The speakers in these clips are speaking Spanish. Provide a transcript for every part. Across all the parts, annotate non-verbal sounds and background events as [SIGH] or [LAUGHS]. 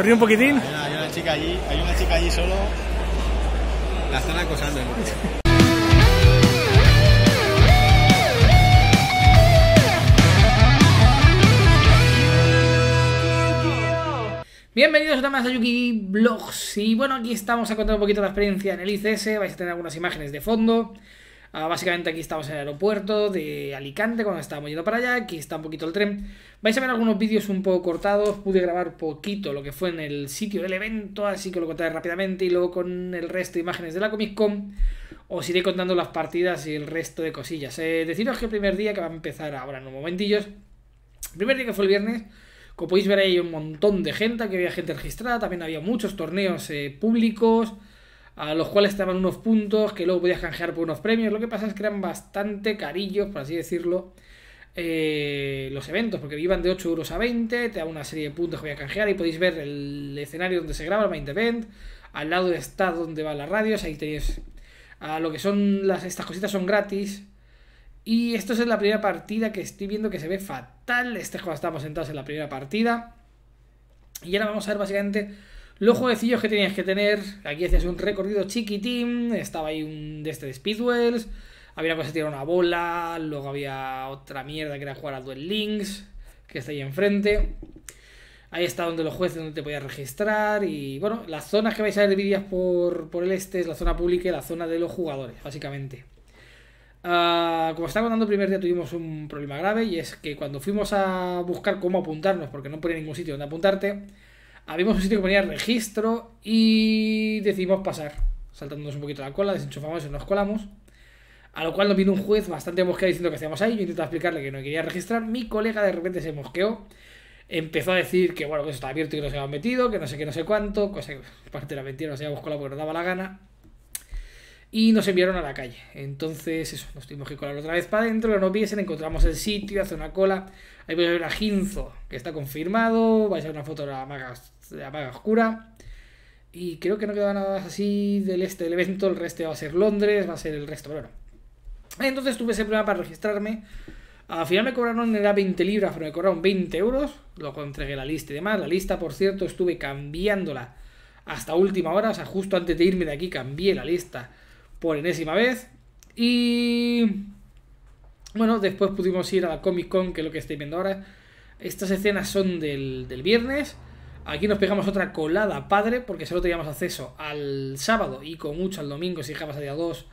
ríe un poquitín. Hay una, chica allí, hay una chica allí solo. La están acosando. Bienvenidos otra más a Yuki Vlogs y bueno, aquí estamos a contar un poquito la experiencia en el ICS, vais a tener algunas imágenes de fondo, Ah, básicamente aquí estamos en el aeropuerto de Alicante cuando estábamos yendo para allá, aquí está un poquito el tren. Vais a ver algunos vídeos un poco cortados, pude grabar poquito lo que fue en el sitio del evento, así que lo contaré rápidamente y luego con el resto de imágenes de la Comic Con os iré contando las partidas y el resto de cosillas. Eh, deciros que el primer día que va a empezar ahora en un momentillos, el primer día que fue el viernes, como podéis ver, hay un montón de gente, que había gente registrada, también había muchos torneos eh, públicos, a los cuales estaban unos puntos que luego podías canjear por unos premios. Lo que pasa es que eran bastante carillos, por así decirlo, eh, los eventos, porque iban de 8 euros a 20, te da una serie de puntos que voy a canjear y podéis ver el escenario donde se graba el Main Event, al lado está donde va la radio, ahí tenéis a lo que son las, estas cositas son gratis. Y esto es la primera partida que estoy viendo que se ve fatal. Este juego estamos sentados en la primera partida. Y ahora vamos a ver básicamente los jueguecillos que tenías que tener, aquí hacías un recorrido chiquitín, estaba ahí un de este de Speedwells, había una cosa que tirar una bola, luego había otra mierda que era jugar a Duel Links, que está ahí enfrente. Ahí está donde los jueces, donde te podías registrar. Y bueno, las zonas que vais a ver divididas por, el este es la zona pública y la zona de los jugadores, básicamente. Ah, como estaba contando el primer día tuvimos un problema grave y es que cuando fuimos a buscar cómo apuntarnos, porque no ponía ningún sitio donde apuntarte, habíamos un sitio que ponía registro y decidimos pasar, saltándonos un poquito la cola, desenchufamos y nos colamos. A lo cual nos vino un juez bastante mosqueado diciendo que hacíamos ahí. Yo intentaba explicarle que no quería registrar. Mi colega de repente se mosqueó. Empezó a decir que bueno, que eso estaba abierto y que nos habíamos metido, que no sé qué, no sé cuánto, cosa que [LAUGHS] parte de la mentira nos habíamos colado porque nos daba la gana y nos enviaron a la calle. Entonces, eso, nos tuvimos que colar otra vez para adentro, nos viesen, encontramos el sitio, hace una cola. Ahí voy a ver a Ginzo, que está confirmado, vais a ver una foto de la maga, la maga oscura. Y creo que no quedaba nada así del este del evento, el resto va a ser Londres, va a ser el resto, pero bueno. Entonces tuve ese problema para registrarme. Al final me cobraron, era 20 libras, pero me cobraron 20 euros. Luego entregué la lista y demás. La lista, por cierto, estuve cambiándola hasta última hora, o sea, justo antes de irme de aquí cambié la lista por enésima vez. Y bueno, después pudimos ir a la Comic Con, que es lo que estoy viendo ahora. Estas escenas son del, del viernes. Aquí nos pegamos otra colada padre, porque solo teníamos acceso al sábado y con mucho al domingo si dejabas a día 2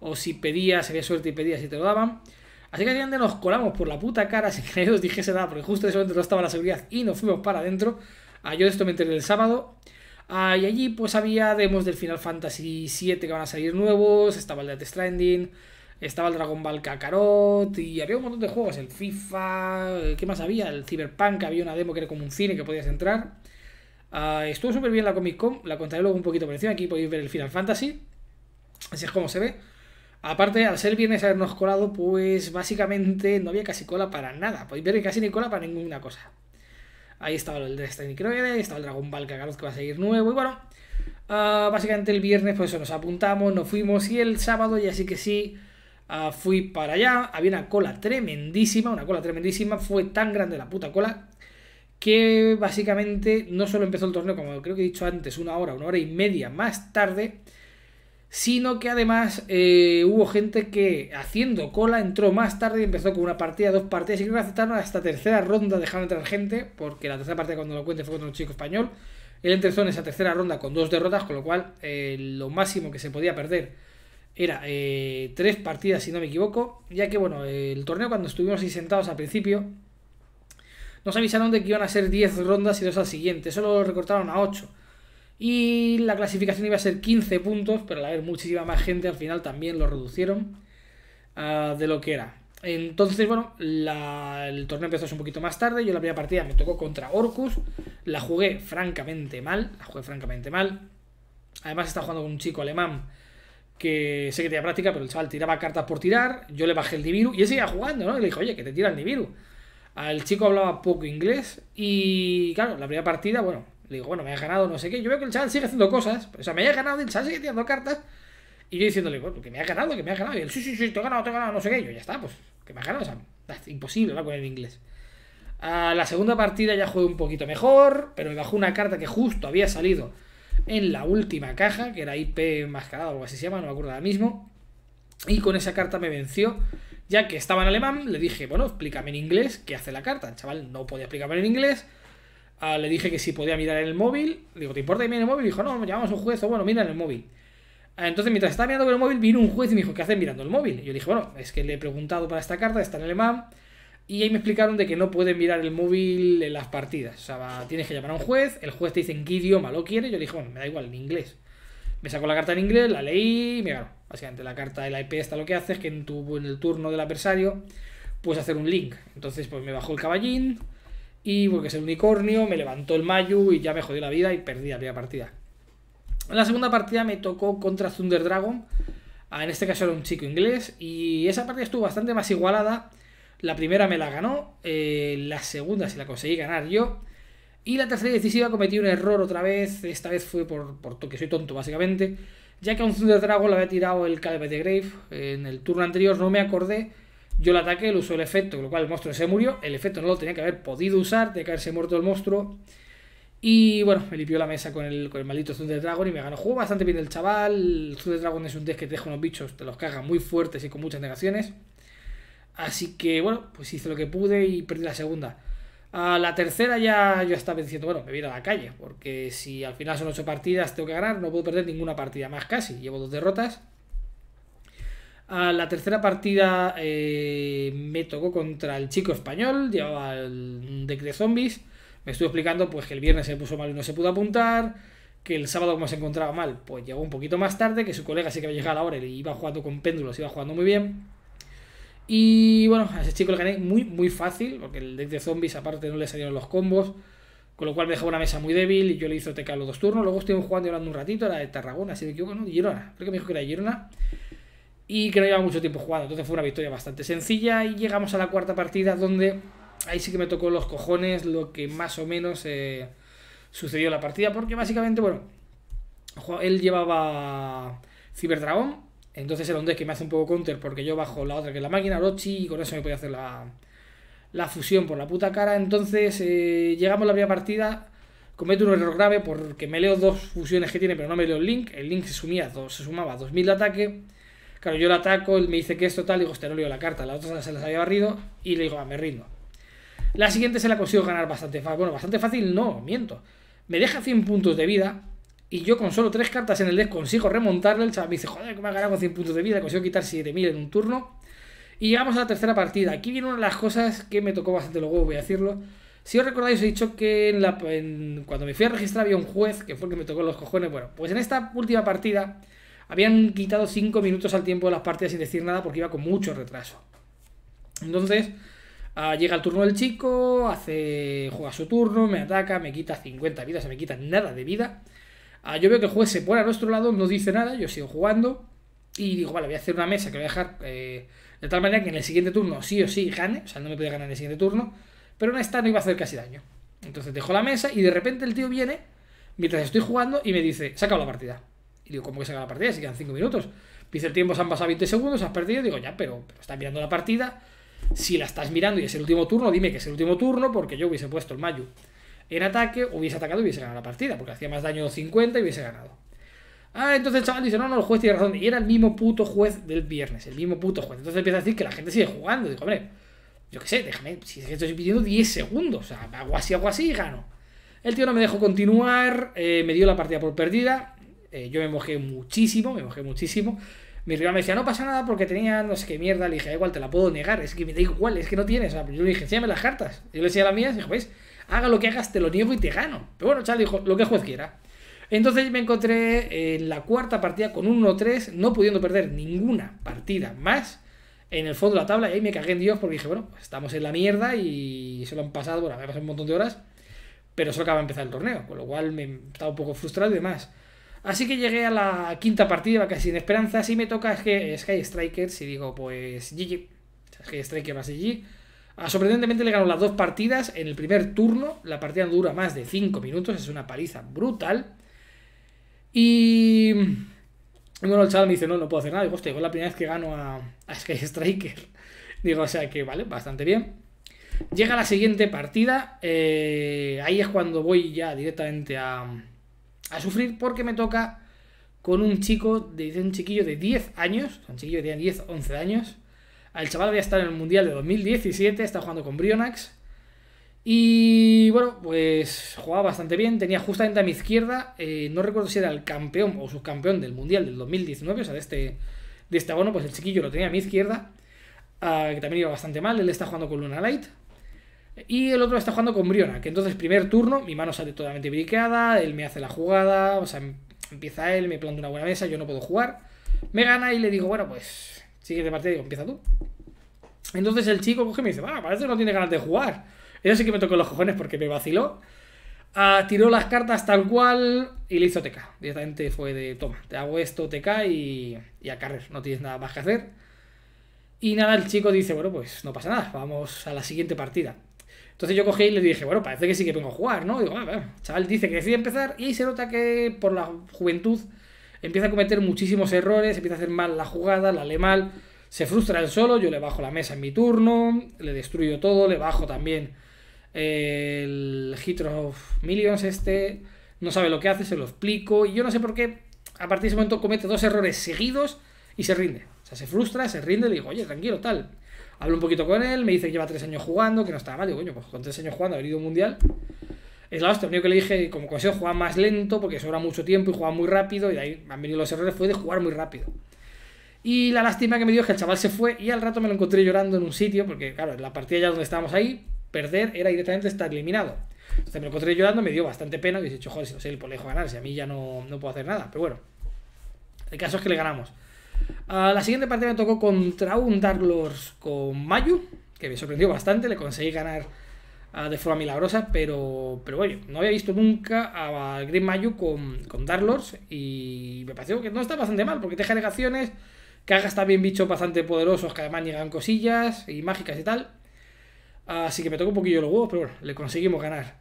o si pedías, había suerte y pedías y te lo daban. Así que al nos colamos por la puta cara sin que [LAUGHS] nadie os dijese nada, porque justo en ese momento no estaba la seguridad y nos fuimos para adentro. ayer ah, yo de esto me enteré el sábado. Ah, y allí pues había demos del Final Fantasy VII que van a salir nuevos, estaba el Death Stranding, estaba el Dragon Ball Kakarot y había un montón de juegos, el FIFA, eh, ¿qué más había? El Cyberpunk, había una demo que era como un cine que podías entrar. Ah, estuvo súper bien la Comic Con, la contaré luego un poquito por encima, aquí podéis ver el Final Fantasy, así es como se ve. Aparte, al ser viernes habernos colado, pues básicamente no había casi cola para nada. Podéis ver que casi ni cola para ninguna cosa. Ahí estaba el Destiny ahí estaba el Dragon Ball que va a seguir nuevo. Y bueno, ah, básicamente el viernes pues eso, nos apuntamos, nos fuimos y el sábado y así que sí ah, fui para allá. Había una cola tremendísima, una cola tremendísima. Fue tan grande la puta cola que básicamente no solo empezó el torneo, como creo que he dicho antes, una hora, una hora y media más tarde, sino que además eh, hubo gente que haciendo cola entró más tarde y empezó con una partida, dos partidas, y creo que aceptaron hasta tercera ronda dejando entrar gente, porque la tercera partida cuando lo cuente fue contra un chico español. Él entró en esa tercera ronda con dos derrotas, con lo cual eh, lo máximo que se podía perder era eh, tres partidas, si no me equivoco, ya que bueno, el torneo cuando estuvimos ahí sentados al principio, nos avisaron de que iban a ser diez rondas y dos al siguiente, solo lo recortaron a ocho y la clasificación iba a ser 15 puntos, pero al haber muchísima más gente, al final también lo reducieron de lo que era. Entonces, bueno, el torneo empezó un poquito más tarde. Yo la primera partida me tocó contra Orcus. La jugué francamente mal. La jugué francamente mal. Además, estaba jugando con un chico alemán que sé que tenía práctica, pero el chaval tiraba cartas por tirar. Yo le bajé el Nibiru y él seguía jugando, ¿no? Y le dijo, oye, que te tira el Nibiru. El chico hablaba poco inglés y, claro, la primera partida, bueno, le digo, bueno, me has ganado, no sé qué. Yo veo que el chaval sigue haciendo cosas. O sea, me ha ganado el chaval sigue tirando cartas. Y yo diciéndole, bueno, que me has ganado, que me has ganado. Y él, sí, sí, sí, te he ganado, te he ganado, no sé qué. Y yo, ya está, pues, que me has ganado. O sea, imposible hablar con el inglés. A ah, la segunda partida ya jugué un poquito mejor, pero me bajó una carta que justo había salido en la última caja, que era IP enmascarado o algo así se llama, no me acuerdo ahora mismo. Y con esa carta me venció. Ya que estaba en alemán, le dije, bueno, explícame en inglés qué hace la carta. El chaval no podía explicarme en inglés. Ah, le dije que si podía mirar en el móvil. Digo, ¿te importa que en el móvil? dijo, no, llamamos a un juez. O bueno, mira en el móvil. Ah, entonces, mientras estaba mirando con el móvil, vino un juez y me dijo, ¿qué haces mirando el móvil? yo dije, bueno, es que le he preguntado para esta carta, está en alemán. Y ahí me explicaron de que no pueden mirar el móvil en las partidas. O sea, tienes que llamar a un juez, el juez te dice en qué idioma lo quiere. Yo dije, bueno, me da igual, en inglés. Me sacó la carta en inglés, la leí y me ganó. Básicamente, la carta de la IP está lo que hace es que en, tu, en el turno del adversario puedes hacer un link. Entonces, pues me bajó el caballín y porque es el unicornio, me levantó el Mayu y ya me jodió la vida y perdí la primera partida. En la segunda partida me tocó contra Thunder Dragon, ah, en este caso era un chico inglés, y esa partida estuvo bastante más igualada. La primera me la ganó, eh, la segunda sí la conseguí ganar yo, y la tercera decisiva cometí un error otra vez, esta vez fue por, por que soy tonto básicamente, ya que a un Thunder Dragon le había tirado el Caleb de Grave, en el turno anterior no me acordé yo lo ataque lo uso el efecto, con lo cual el monstruo se murió, el efecto no lo tenía que haber podido usar, de caerse muerto el monstruo. Y bueno, me limpió la mesa con el, con el maldito Thunder Dragon y me ganó. Jugó bastante bien el chaval. El Thunder Dragon es un deck que te deja unos bichos, te los caga muy fuertes y con muchas negaciones. Así que bueno, pues hice lo que pude y perdí la segunda. A la tercera ya yo estaba diciendo, bueno, me voy a, a la calle, porque si al final son ocho partidas tengo que ganar, no puedo perder ninguna partida más casi. Llevo dos derrotas. A la tercera partida eh, me tocó contra el chico español, llevaba el deck de zombies. Me estuvo explicando pues que el viernes se puso mal y no se pudo apuntar, que el sábado como se encontraba mal, pues llegó un poquito más tarde, que su colega sí que había llegado a la hora y iba jugando con péndulos, iba jugando muy bien. Y bueno, a ese chico le gané muy, muy fácil, porque el deck de zombies aparte no le salieron los combos, con lo cual me dejó una mesa muy débil y yo le hice TK los dos turnos. Luego estuvimos jugando y hablando un ratito, era de Tarragona, así de que no, creo que me dijo que era de Girona y que no lleva mucho tiempo jugado. Entonces fue una victoria bastante sencilla y llegamos a la cuarta partida donde ahí sí que me tocó los cojones lo que más o menos eh, sucedió en la partida porque básicamente, bueno, él llevaba Ciberdragón, entonces era un deck que me hace un poco counter porque yo bajo la otra que es la máquina, Orochi, y con eso me podía hacer la, la fusión por la puta cara. Entonces eh, llegamos a la primera partida cometo un error grave porque me leo dos fusiones que tiene, pero no me leo el link. El link se sumía, se sumaba a 2000 de ataque. Claro, yo la ataco, él me dice que es total, digo, este, no leo la carta, la otra se las había barrido y le digo, ah, me rindo. La siguiente se la consigo ganar bastante fácil. Bueno, bastante fácil, no, miento. Me deja 100 puntos de vida y yo con solo 3 cartas en el deck consigo remontarlo. El chaval me dice, joder, que me ha ganado con 100 puntos de vida, consigo quitar 7000 en un turno. Y vamos a la tercera partida. Aquí viene una de las cosas que me tocó bastante luego voy a decirlo. Si os recordáis, he dicho que la, cuando me fui a registrar había un juez que fue el que me tocó los cojones. Bueno, pues en esta última partida habían quitado 5 minutos al tiempo de las partidas sin decir nada porque iba con mucho retraso. Entonces, ah, llega el turno del chico, hace juega su turno, me ataca, me quita 50 vidas, o me quita nada de vida. Ah, yo veo que el juez se pone a nuestro lado, no dice nada, yo sigo jugando. Y digo, vale, voy a hacer una mesa que voy a dejar eh, de tal manera que en el siguiente turno sí o sí gane. O sea, no me puede ganar en el siguiente turno. Pero en esta no iba a hacer casi daño. Entonces dejo la mesa y de repente el tío viene, mientras estoy jugando, y me dice, saca la partida. Y digo, ¿cómo que se acaba la partida? Si quedan 5 minutos. Dice el tiempo, se han pasado 20 segundos, has perdido. Digo, ya, pero, estás mirando la partida. Si la estás mirando y es el último turno, dime que es el último turno, porque yo hubiese puesto el Mayu en ataque, hubiese atacado y hubiese ganado la partida, porque hacía más daño 50 y hubiese ganado. Ah, entonces el chaval dice, no, no, el juez tiene razón. Y era el mismo puto juez del viernes, el mismo puto juez. Entonces empieza a decir que la gente sigue jugando. Digo, hombre, yo qué sé, déjame, si estoy pidiendo 10 segundos, o sea, hago así, hago así y gano. El tío no me dejó continuar, eh, me dio la partida por perdida, eh, yo me mojé muchísimo, me mojé muchísimo. Mi rival me decía, no pasa nada porque tenía no sé qué mierda. Le dije, igual, te la puedo negar. Es que me dijo, igual, es que no tienes. yo le dije, enséñame las cartas. Yo le enseñé las mías y dijo, ves, haga lo que hagas, te lo niego y te gano. Pero bueno, chaval, dijo, lo que el juez quiera. Entonces me encontré en la cuarta partida con 1-3, no pudiendo perder ninguna partida más en el fondo de la tabla. Y ahí me cagué en Dios porque dije, bueno, estamos en la mierda y se lo han pasado, bueno, me pasado un montón de horas, pero solo acaba de empezar el torneo, con lo cual me estaba un poco frustrado y demás. Así que llegué a la quinta partida casi sin esperanza, si me toca Sky, Sky Strikers y digo, pues GG. Sky Striker más GG. Ah, sorprendentemente le ganó las dos partidas en el primer turno. La partida dura más de 5 minutos, es una paliza brutal. Y... Bueno, el chaval me dice, no, no puedo hacer nada. Digo, hostia, es la primera vez que gano a, Sky Striker. [LAUGHS] Digo, o sea que vale, bastante bien. Llega la siguiente partida. Eh, ahí es cuando voy ya directamente a, a sufrir porque me toca con un chico, de, un chiquillo de 10 años, un chiquillo de 10, 11 años. El chaval había estado en el Mundial de 2017, está jugando con Brionax. Y bueno, pues jugaba bastante bien. Tenía justamente a mi izquierda, eh, no recuerdo si era el campeón o subcampeón del Mundial del 2019, o sea, de este, de este abono, pues el chiquillo lo tenía a mi izquierda, ah, que también iba bastante mal. Él está jugando con Luna Light. Y el otro está jugando con Briona, que entonces primer turno, mi mano sale totalmente briqueada, él me hace la jugada, o sea, empieza él, me plantea una buena mesa, yo no puedo jugar. Me gana y le digo, bueno, pues siguiente partida, digo, empieza tú. Entonces el chico coge y me dice, va, parece que no tiene ganas de jugar. Eso sí que me tocó los cojones porque me vaciló. Ah, tiró las cartas tal cual y le hizo TK. Directamente fue de, toma, te hago esto, TK y, y a carrer, no tienes nada más que hacer. Y nada, el chico dice, bueno, pues no pasa nada, vamos a la siguiente partida. Entonces yo cogí y le dije, bueno, parece que sí que vengo a jugar, ¿no? digo, a ah, ver chaval dice que decide empezar y se nota que por la juventud empieza a cometer muchísimos errores, empieza a hacer mal la jugada, la lee mal, se frustra él solo, yo le bajo la mesa en mi turno, le destruyo todo, le bajo también el Hitler of Millions este, no sabe lo que hace, se lo explico y yo no sé por qué a partir de ese momento comete dos errores seguidos y se rinde. O sea, se frustra, se rinde, le digo, oye, tranquilo, tal. Hablo un poquito con él, me dice que lleva tres años jugando, que no estaba mal. Digo, coño, pues con tres años jugando, haber ido un mundial. Es la hostia, lo que le dije, como consejo, juega más lento porque sobra mucho tiempo y juega muy rápido. Y de ahí han venido los errores, fue de jugar muy rápido. Y la lástima que me dio es que el chaval se fue y al rato me lo encontré llorando en un sitio, porque claro, en la partida ya donde estábamos ahí, perder era directamente estar eliminado. Entonces me lo encontré llorando, me dio bastante pena, y he dicho, joder, si no sé el polejo ganar, si a mí ya no, no puedo hacer nada. Pero bueno, el caso es que le ganamos. Ah, la siguiente partida me tocó contra un Darlors con Mayu, que me sorprendió bastante, le conseguí ganar ah, de forma milagrosa, pero, pero bueno, no había visto nunca a Green Mayu con, con y me pareció que no está bastante mal, porque te deja que cagas también bichos bastante poderosos que además llegan cosillas y mágicas y tal. Así que me tocó un poquillo los huevos, pero bueno, le conseguimos ganar.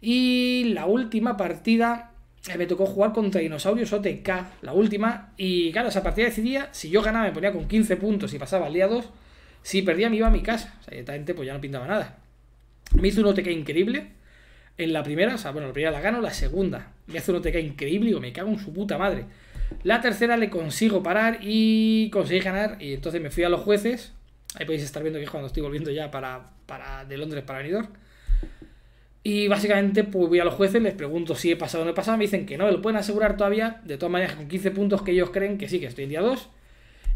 Y la última partida eh, me tocó jugar contra Dinosaurios OTK, la última. Y claro, esa partida decidía, si yo ganaba me ponía con 15 puntos y pasaba al día 2, si perdía me iba a mi casa. O sea, directamente pues ya no pintaba nada. Me hizo un OTK increíble. En la primera, o sea, bueno, la primera la gano, la segunda me hace un OTK increíble y me cago en su puta madre. La tercera le consigo parar y conseguí ganar. Y entonces me fui a los jueces. Ahí podéis estar viendo que es cuando estoy volviendo ya para, para de Londres para Benidorm. Y básicamente, pues voy a los jueces, les pregunto si he pasado o no he pasado, me dicen que no, me lo pueden asegurar todavía, de todas maneras con 15 puntos que ellos creen que sí, que estoy en día 2,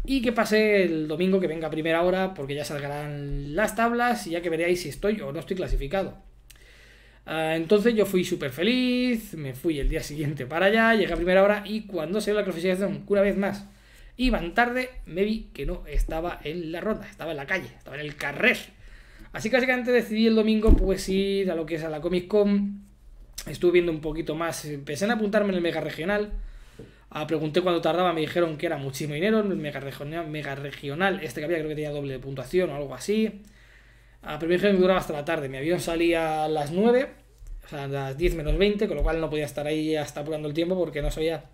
y que pase el domingo que venga a primera hora, porque ya salgarán las tablas y ya que veréis si estoy o no estoy clasificado. Ah, entonces yo fui súper feliz, me fui el día siguiente para allá, llegué a primera hora y cuando se la clasificación, una vez más, iban tarde, me vi que no estaba en la ronda, estaba en la calle, estaba en el carrer. Así que básicamente decidí el domingo pues ir a lo que es a la Comic Con. Estuve viendo un poquito más. empecé a apuntarme en el mega regional. Ah, pregunté cuándo tardaba, me dijeron que era muchísimo dinero. El mega regional, mega regional este que había, creo que tenía doble de puntuación o algo así. a ah, pero me dijeron que duraba hasta la tarde. Mi avión salía a las 9, o sea, a las 10 menos 20, con lo cual no podía estar ahí hasta apurando el tiempo porque no sabía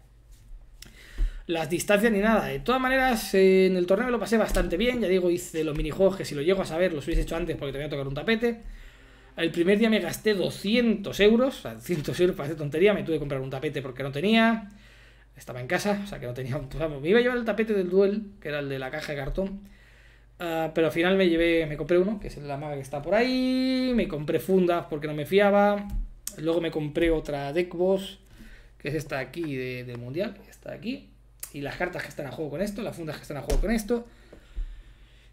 las distancias ni nada. De todas maneras, eh, en el torneo lo pasé bastante bien. Ya digo, hice los minijuegos que si lo llego a saber los hubiese hecho antes porque tenía voy tocar un tapete. El primer día me gasté 200 euros. O sea, 200 euros para hacer tontería. Me tuve que comprar un tapete porque no tenía. Estaba en casa, o sea que no tenía. un me iba a llevar el tapete del duel, que era el de la caja de cartón. Ah, pero al final me llevé, me compré uno, que es la maga que está por ahí. Me compré fundas porque no me fiaba. Luego me compré otra deck boss, que es esta aquí de, del mundial, está aquí y las cartas que están a juego con esto, las fundas que están a juego con esto.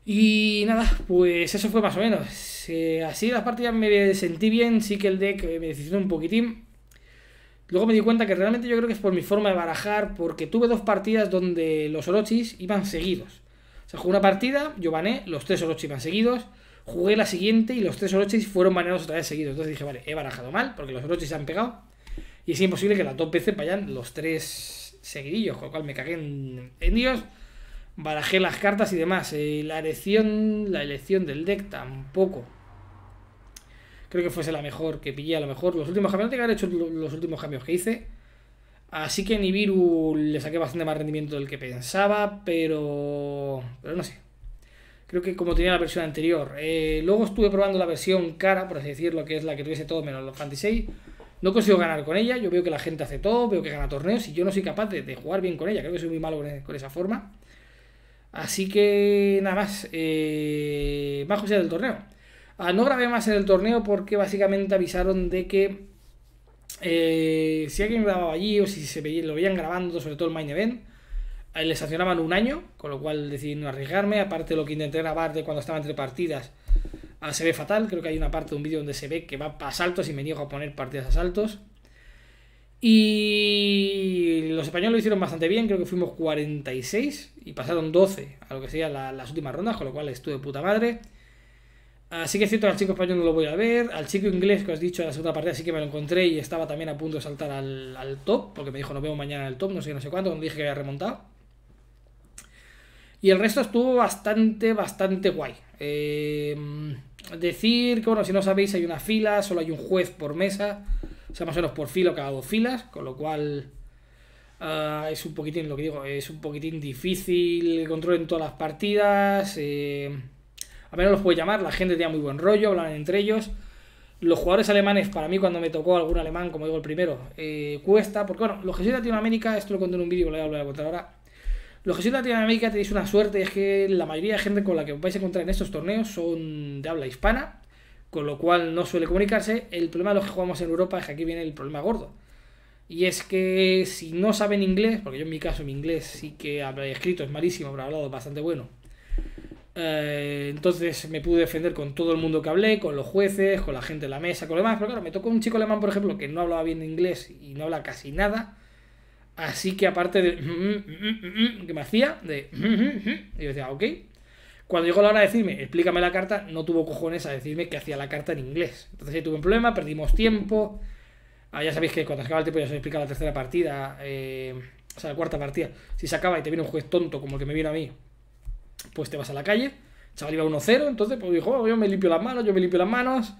Y nada, pues eso fue más o menos. Eh, así las partidas me sentí bien, sí que el deck eh, me decidió un poquitín. Luego me di cuenta que realmente yo creo que es por mi forma de barajar, porque tuve dos partidas donde los Orochis iban seguidos. O sea, jugué una partida, yo bané, los tres Orochis iban seguidos, jugué la siguiente y los tres Orochis fueron baneados otra vez seguidos. Entonces dije, vale, he barajado mal, porque los Orochis se han pegado. Y es imposible que las dos veces vayan los tres seguidillos, con lo cual me cagué en, Dios. Barajé las cartas y demás. Eh, la elección, la elección del deck tampoco. Creo que fuese la mejor que pillé a lo mejor. Los últimos cambios, que haber hecho los últimos cambios que hice. Así que en Nibiru le saqué bastante más rendimiento del que pensaba, pero. Pero no sé. Creo que como tenía la versión anterior. Eh, luego estuve probando la versión cara, por así decirlo, que es la que tuviese todo menos los Fantasy no consigo ganar con ella, yo veo que la gente hace todo, veo que gana torneos y yo no soy capaz de, jugar bien con ella, creo que soy muy malo con, e, esa forma. Así que nada más, más eh, del torneo. Ah, no grabé más en el torneo porque básicamente avisaron de que eh, si alguien grababa allí o si se veía, lo veían grabando, sobre todo el main event, eh, le sancionaban un año, con lo cual decidí no arriesgarme. Aparte, lo que intenté grabar de cuando estaba entre partidas Ah, se ve fatal, creo que hay una parte de un vídeo donde se ve que va a saltos y me niego a poner partidas a saltos. Y los españoles lo hicieron bastante bien, creo que fuimos 46 y pasaron 12 a lo que serían las últimas rondas, con lo cual estuve puta madre. Así que es cierto, al chico español no lo voy a ver, al chico inglés que os he dicho en la segunda partida sí que me lo encontré y estaba también a punto de saltar al, top, porque me dijo nos vemos mañana el top, no sé no sé cuánto, cuando dije que había remontado. Y el resto estuvo bastante, bastante guay. Eh Decir que, bueno, si no sabéis, hay una fila, solo hay un juez por mesa, o sea, más o menos por filo cada dos filas, con lo cual ah, es un poquitín, lo que digo, es un poquitín difícil el control en todas las partidas. Eh, a menos los puede llamar, la gente tiene muy buen rollo, hablan entre ellos. Los jugadores alemanes, para mí, cuando me tocó algún alemán, como digo el primero, eh, cuesta, porque bueno, los que soy de Latinoamérica, esto lo conté en un vídeo lo voy a a contar ahora, los que sois de Latinoamérica tenéis una suerte, es que la mayoría de gente con la que vais a encontrar en estos torneos son de habla hispana, con lo cual no suele comunicarse. El problema de los que jugamos en Europa es que aquí viene el problema gordo. Y es que si no saben inglés, porque yo en mi caso mi inglés sí que habré escrito es malísimo, pero hablado bastante bueno. Eh, entonces me pude defender con todo el mundo que hablé, con los jueces, con la gente de la mesa, con lo demás. Pero claro, me tocó un chico alemán, por ejemplo, que no hablaba bien inglés y no habla casi nada. Así que aparte de... Mm, mm, mm, que me hacía, de... yo decía, ok. Cuando llegó la hora de decirme, explícame la carta, no tuvo cojones a decirme que hacía la carta en inglés. Entonces ahí tuve un problema, perdimos tiempo. Ah, ya sabéis que cuando se acaba el tiempo ya se explica la tercera partida, eh, o sea, la cuarta partida. Si se acaba y te viene un juez tonto como el que me vino a mí, pues te vas a la calle. chaval iba 1-0, entonces pues dijo, oh, yo me limpio las manos, yo me limpio las manos.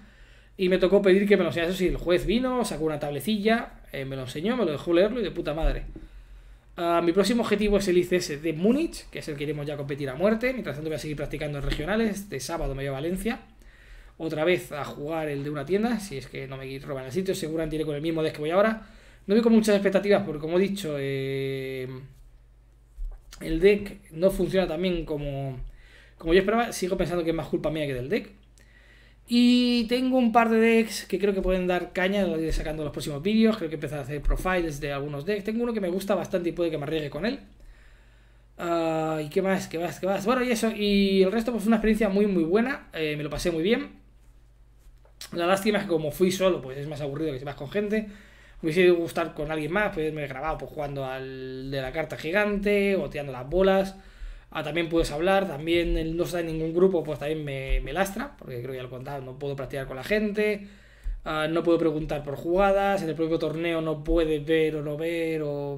Y me tocó pedir que me lo enseñase. Eso sí, el juez vino, sacó una tablecilla, eh, me lo enseñó, me lo dejó leerlo y de puta madre. Ah, mi próximo objetivo es el ICS de Múnich, que es el que iremos ya a competir a muerte. Mientras tanto voy a seguir practicando en regionales. de este sábado me voy a Valencia. Otra vez a jugar el de una tienda, si es que no me roban el sitio. Seguramente iré con el mismo deck que voy ahora. No voy con muchas expectativas porque, como he dicho, eh, el deck no funciona tan bien como, como yo esperaba. Sigo pensando que es más culpa mía que del deck. Y tengo un par de decks que creo que pueden dar caña, lo iré sacando en los próximos vídeos. Creo que empezar a hacer profiles de algunos decks. Tengo uno que me gusta bastante y puede que me arriesgue con él. Ah, ¿Y qué más? ¿Qué más? ¿Qué más? Bueno, y eso. Y el resto, pues una experiencia muy, muy buena. Eh, me lo pasé muy bien. La lástima es que como fui solo, pues es más aburrido que si vas con gente. Me hubiese gustado con alguien más, pues me he grabado pues, jugando al de la carta gigante, boteando las bolas. Ah, también puedes hablar, también el no estar en ningún grupo, pues también me, me lastra, porque creo que al lo contado, no puedo practicar con la gente, ah, no puedo preguntar por jugadas, en el propio torneo no puedes ver o no ver, o.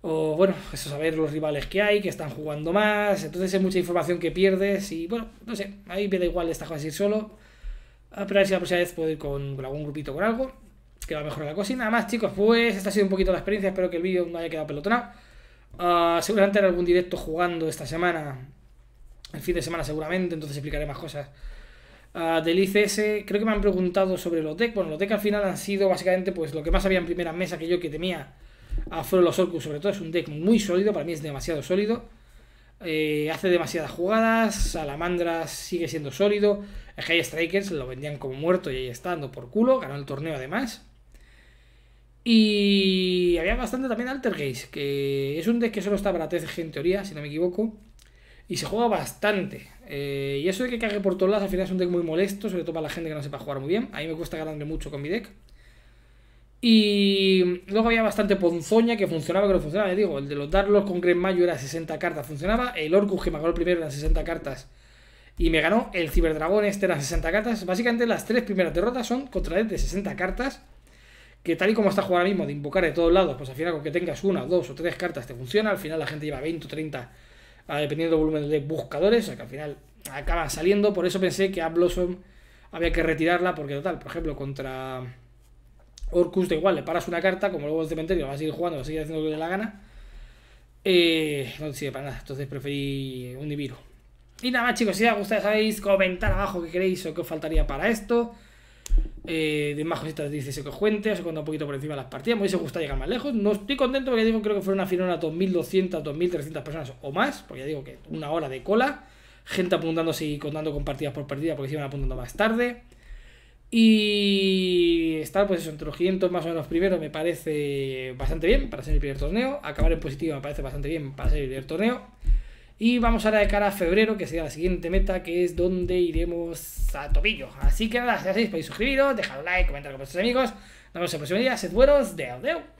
O bueno, eso, saber los rivales que hay, que están jugando más, entonces es mucha información que pierdes, y bueno, no sé, ahí me da igual esta cosa ir solo. Ah, pero a ver si la próxima vez puedo ir con, algún grupito con algo, que va a mejorar la cosa. Y nada más, chicos, pues esta ha sido un poquito la experiencia, espero que el vídeo no haya quedado pelotonado. Ah, seguramente haré algún directo jugando esta semana. El fin de semana seguramente, entonces explicaré más cosas. Ah, del ICS, creo que me han preguntado sobre los decks. Bueno, los decks al final han sido básicamente pues lo que más había en primera mesa que yo que temía. a ah, fueron los Orcus, sobre todo es un deck muy sólido, para mí es demasiado sólido. Eh, hace demasiadas jugadas, Salamandras sigue siendo sólido. Hay Strikers lo vendían como muerto y ahí está, por culo, ganó el torneo además. Y había bastante también Altergeist, que es un deck que solo está para TCG en teoría, si no me equivoco. Y se juega bastante. Eh, y eso de que cague por todos lados al final es un deck muy molesto, sobre todo para la gente que no sepa jugar muy bien. A mí me cuesta ganarle mucho con mi deck. Y luego había bastante ponzoña que funcionaba, que no funcionaba. digo, el de los Darlos con Green era 60 cartas, funcionaba. El Orcus que me ganó el primero era 60 cartas. Y me ganó el Ciberdragón este era 60 cartas. Básicamente las tres primeras derrotas son contra decks de 60 cartas que tal y como está jugando ahora mismo, de invocar de todos lados, pues al final con que tengas una, dos o tres cartas te funciona, al final la gente lleva 20 o 30, ah, dependiendo del volumen de buscadores, o sea que al final acaban saliendo, por eso pensé que a Blossom había que retirarla, porque total, por ejemplo, contra Orcus, de igual, le paras una carta, como luego el cementerio, va a seguir jugando, vas a seguir haciendo lo que le dé la gana, eh, no te sirve para nada, entonces preferí un Nibiru. Y nada más chicos, si os ha gustado sabéis, comentar abajo qué queréis o qué os faltaría para esto. Eh, de más cositas dice Seco Juente, se cuenta un poquito por encima de las partidas, me hubiese gustado llegar más lejos. No estoy contento porque digo, creo que fueron una final a 2.200, 2.300 personas o más, porque ya digo que una hora de cola, gente apuntándose y contando con partidas por partida porque se iban apuntando más tarde. Y estar pues eso, entre los 500 más o menos primero me parece bastante bien para ser el primer torneo. Acabar en positivo me parece bastante bien para ser el primer torneo. Y vamos ahora de cara a febrero, que sería la siguiente meta, que es donde iremos a tobillo. Así que nada, si sabéis podéis suscribiros, dejar un like, comentar con vuestros amigos. Nos vemos en el próximo día. Sed buenos, deo, deo.